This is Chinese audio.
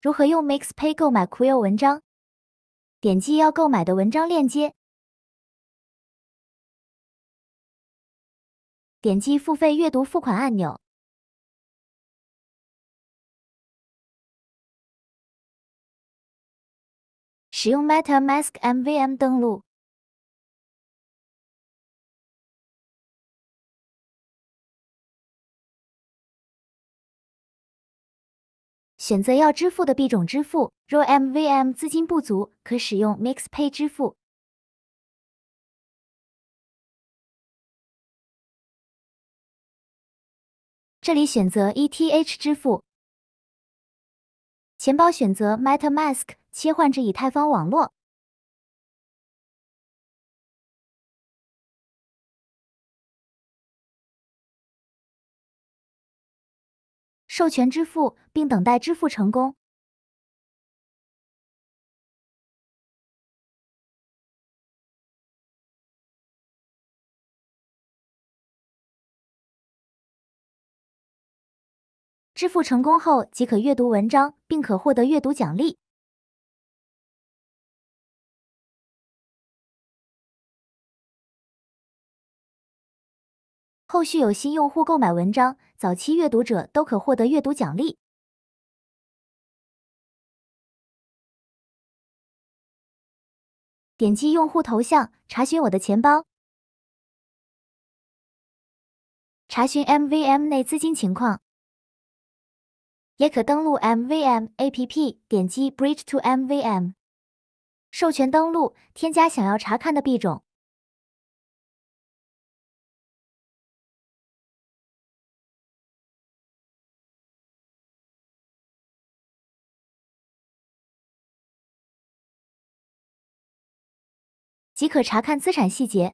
如何用 Mix Pay 购买 Quill 文章？点击要购买的文章链接，点击付费阅读付款按钮，使用 MetaMask MVM 登录。选择要支付的币种支付，若 MVM 资金不足，可使用 Mix Pay 支付。这里选择 ETH 支付，钱包选择 MetaMask，切换至以太坊网络。授权支付，并等待支付成功。支付成功后，即可阅读文章，并可获得阅读奖励。后续有新用户购买文章，早期阅读者都可获得阅读奖励。点击用户头像，查询我的钱包，查询 MVM 内资金情况，也可登录 MVM APP，点击 Bridge to MVM，授权登录，添加想要查看的币种。即可查看资产细节。